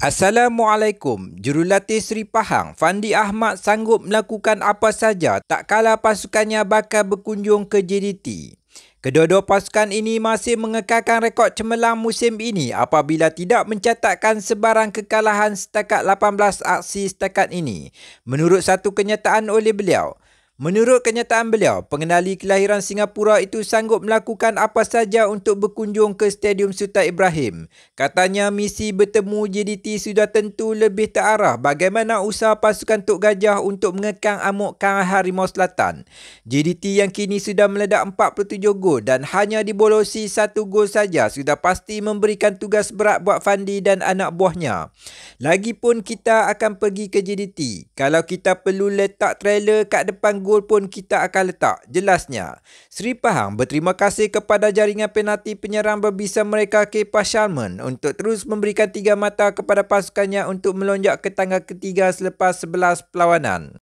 Assalamualaikum. Jurulatih Seri Pahang, Fandi Ahmad sanggup melakukan apa saja tak kala pasukannya bakal berkunjung ke JDT. Kedua-dua pasukan ini masih mengekalkan rekod cemerlang musim ini apabila tidak mencatatkan sebarang kekalahan setakat 18 aksi setakat ini. Menurut satu kenyataan oleh beliau, Menurut kenyataan beliau, pengenali kelahiran Singapura itu sanggup melakukan apa saja untuk berkunjung ke Stadium Sultan Ibrahim. Katanya misi bertemu JDT sudah tentu lebih terarah bagaimana usaha pasukan Tok Gajah untuk mengekang amuk Kang Harimau Selatan. JDT yang kini sudah meledak 47 gol dan hanya dibolosi satu gol saja sudah pasti memberikan tugas berat buat Fandi dan anak buahnya. Lagipun kita akan pergi ke JDT. Kalau kita perlu letak trailer kat depan gol pun kita akan letak. Jelasnya. Sri Pahang berterima kasih kepada jaringan penalti penyerang berbisa mereka ke Shalman untuk terus memberikan tiga mata kepada pasukannya untuk melonjak ke tangga ketiga selepas 11 perlawanan.